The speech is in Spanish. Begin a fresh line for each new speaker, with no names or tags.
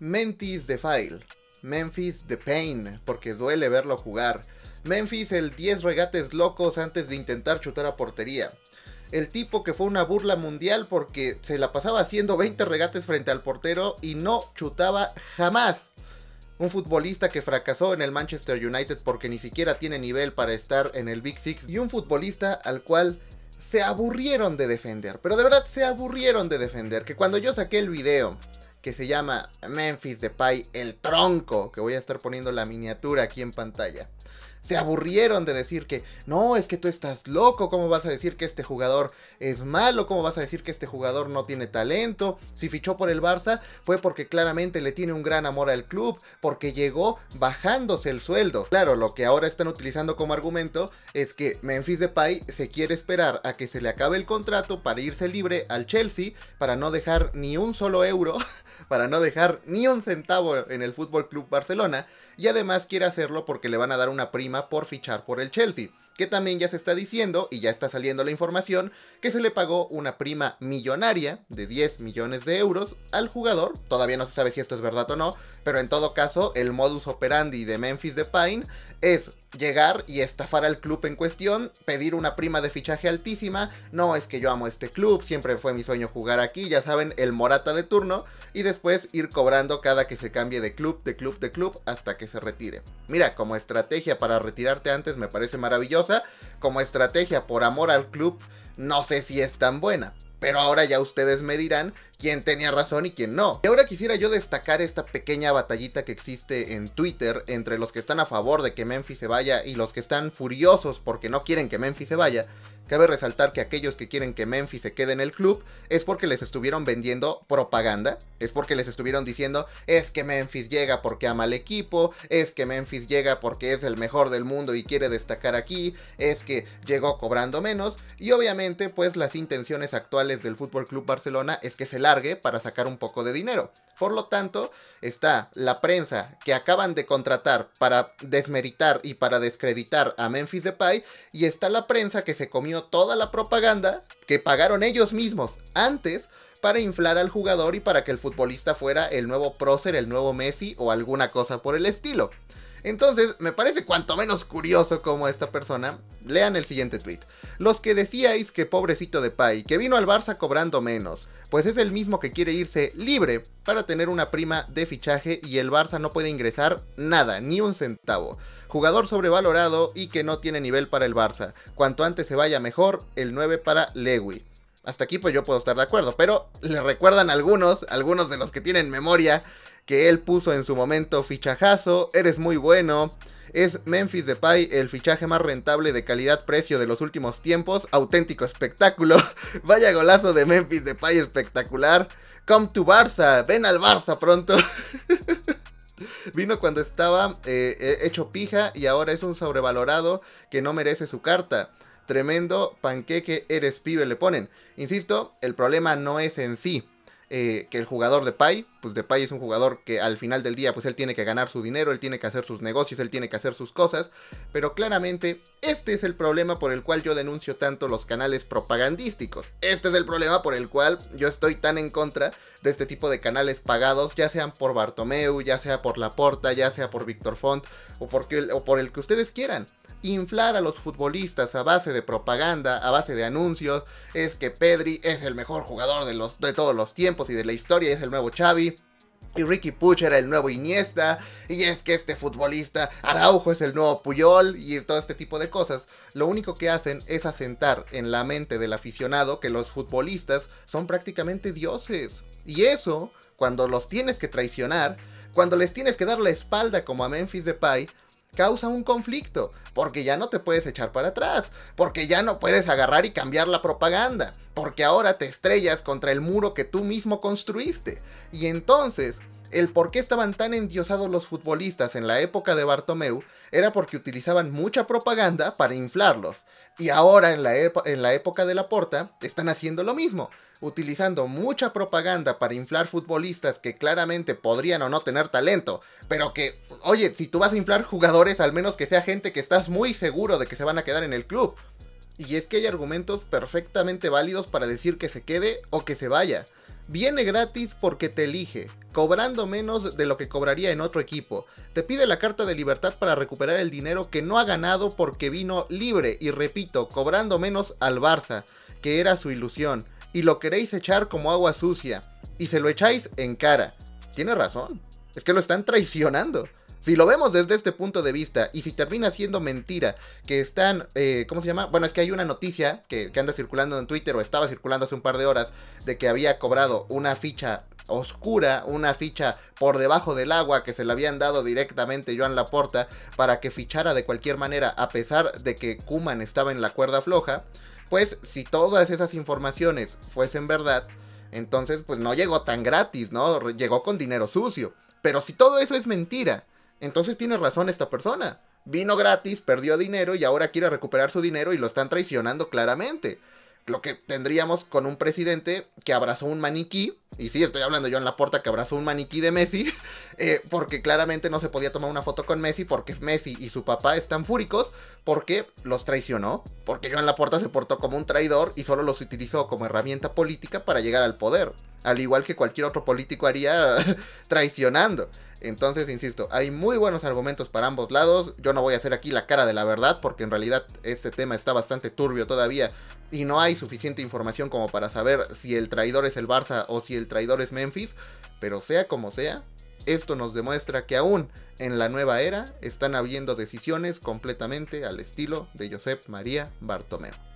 Memphis the File, Memphis the Pain, porque duele verlo jugar. Memphis el 10 regates locos antes de intentar chutar a portería. El tipo que fue una burla mundial porque se la pasaba haciendo 20 regates frente al portero y no chutaba jamás. Un futbolista que fracasó en el Manchester United porque ni siquiera tiene nivel para estar en el Big Six. Y un futbolista al cual se aburrieron de defender. Pero de verdad se aburrieron de defender. Que cuando yo saqué el video que se llama Memphis de pai el tronco, que voy a estar poniendo la miniatura aquí en pantalla se aburrieron de decir que no, es que tú estás loco, ¿cómo vas a decir que este jugador es malo? ¿Cómo vas a decir que este jugador no tiene talento? Si fichó por el Barça fue porque claramente le tiene un gran amor al club, porque llegó bajándose el sueldo. Claro, lo que ahora están utilizando como argumento es que Memphis Depay se quiere esperar a que se le acabe el contrato para irse libre al Chelsea, para no dejar ni un solo euro, para no dejar ni un centavo en el Fútbol Club Barcelona, y además quiere hacerlo porque le van a dar una prima por fichar por el Chelsea que también ya se está diciendo y ya está saliendo la información que se le pagó una prima millonaria de 10 millones de euros al jugador. Todavía no se sabe si esto es verdad o no, pero en todo caso el modus operandi de Memphis Pine es llegar y estafar al club en cuestión, pedir una prima de fichaje altísima, no es que yo amo este club, siempre fue mi sueño jugar aquí, ya saben, el Morata de turno, y después ir cobrando cada que se cambie de club, de club, de club, hasta que se retire. Mira, como estrategia para retirarte antes me parece maravilloso como estrategia por amor al club, no sé si es tan buena. Pero ahora ya ustedes me dirán quién tenía razón y quién no. Y ahora quisiera yo destacar esta pequeña batallita que existe en Twitter entre los que están a favor de que Memphis se vaya y los que están furiosos porque no quieren que Memphis se vaya. Cabe resaltar que aquellos que quieren que Memphis se quede en el club es porque les estuvieron vendiendo propaganda, es porque les estuvieron diciendo es que Memphis llega porque ama al equipo, es que Memphis llega porque es el mejor del mundo y quiere destacar aquí, es que llegó cobrando menos y obviamente pues las intenciones actuales del Fútbol Club Barcelona es que se largue para sacar un poco de dinero. Por lo tanto, está la prensa que acaban de contratar para desmeritar y para descreditar a Memphis Depay y está la prensa que se comió toda la propaganda que pagaron ellos mismos antes para inflar al jugador y para que el futbolista fuera el nuevo prócer, el nuevo Messi o alguna cosa por el estilo. Entonces, me parece cuanto menos curioso como esta persona. Lean el siguiente tweet. Los que decíais que pobrecito de Pai, que vino al Barça cobrando menos, pues es el mismo que quiere irse libre para tener una prima de fichaje y el Barça no puede ingresar nada, ni un centavo. Jugador sobrevalorado y que no tiene nivel para el Barça. Cuanto antes se vaya mejor, el 9 para Lewy. Hasta aquí pues yo puedo estar de acuerdo, pero le recuerdan algunos, algunos de los que tienen memoria, que él puso en su momento fichajazo, eres muy bueno. Es Memphis Depay el fichaje más rentable de calidad-precio de los últimos tiempos. Auténtico espectáculo. Vaya golazo de Memphis Depay espectacular. Come to Barça. Ven al Barça pronto. Vino cuando estaba eh, eh, hecho pija y ahora es un sobrevalorado que no merece su carta. Tremendo panqueque eres pibe le ponen. Insisto, el problema no es en sí eh, que el jugador de Pay pues Depay es un jugador que al final del día pues él tiene que ganar su dinero, él tiene que hacer sus negocios, él tiene que hacer sus cosas, pero claramente este es el problema por el cual yo denuncio tanto los canales propagandísticos. Este es el problema por el cual yo estoy tan en contra de este tipo de canales pagados, ya sean por Bartomeu, ya sea por Laporta, ya sea por Víctor Font o, o por el que ustedes quieran inflar a los futbolistas a base de propaganda, a base de anuncios, es que Pedri es el mejor jugador de, los, de todos los tiempos y de la historia, es el nuevo Xavi, y Ricky Puch era el nuevo Iniesta, y es que este futbolista Araujo es el nuevo Puyol, y todo este tipo de cosas. Lo único que hacen es asentar en la mente del aficionado que los futbolistas son prácticamente dioses. Y eso, cuando los tienes que traicionar, cuando les tienes que dar la espalda como a Memphis Depay, causa un conflicto, porque ya no te puedes echar para atrás, porque ya no puedes agarrar y cambiar la propaganda, porque ahora te estrellas contra el muro que tú mismo construiste. Y entonces, el por qué estaban tan endiosados los futbolistas en la época de Bartomeu era porque utilizaban mucha propaganda para inflarlos. Y ahora en la, en la época de Laporta están haciendo lo mismo, utilizando mucha propaganda para inflar futbolistas que claramente podrían o no tener talento, pero que, oye, si tú vas a inflar jugadores, al menos que sea gente que estás muy seguro de que se van a quedar en el club. Y es que hay argumentos perfectamente válidos para decir que se quede o que se vaya. Viene gratis porque te elige, cobrando menos de lo que cobraría en otro equipo. Te pide la carta de libertad para recuperar el dinero que no ha ganado porque vino libre y repito, cobrando menos al Barça, que era su ilusión, y lo queréis echar como agua sucia, y se lo echáis en cara. Tiene razón, es que lo están traicionando. Si lo vemos desde este punto de vista y si termina siendo mentira que están, eh, ¿cómo se llama? Bueno, es que hay una noticia que, que anda circulando en Twitter o estaba circulando hace un par de horas de que había cobrado una ficha oscura, una ficha por debajo del agua que se le habían dado directamente Joan Laporta para que fichara de cualquier manera a pesar de que Kuman estaba en la cuerda floja, pues si todas esas informaciones fuesen verdad, entonces pues no llegó tan gratis, ¿no? Llegó con dinero sucio. Pero si todo eso es mentira, entonces tiene razón esta persona. Vino gratis, perdió dinero y ahora quiere recuperar su dinero y lo están traicionando claramente. Lo que tendríamos con un presidente que abrazó un maniquí, y sí, estoy hablando yo en la puerta que abrazó un maniquí de Messi, eh, porque claramente no se podía tomar una foto con Messi porque Messi y su papá están fúricos porque los traicionó, porque Joan Laporta se portó como un traidor y solo los utilizó como herramienta política para llegar al poder, al igual que cualquier otro político haría traicionando. Entonces, insisto, hay muy buenos argumentos para ambos lados. Yo no voy a hacer aquí la cara de la verdad porque en realidad este tema está bastante turbio todavía y no hay suficiente información como para saber si el traidor es el Barça o si el traidor es Memphis. Pero sea como sea, esto nos demuestra que aún en la nueva era están habiendo decisiones completamente al estilo de Josep María Bartomeu.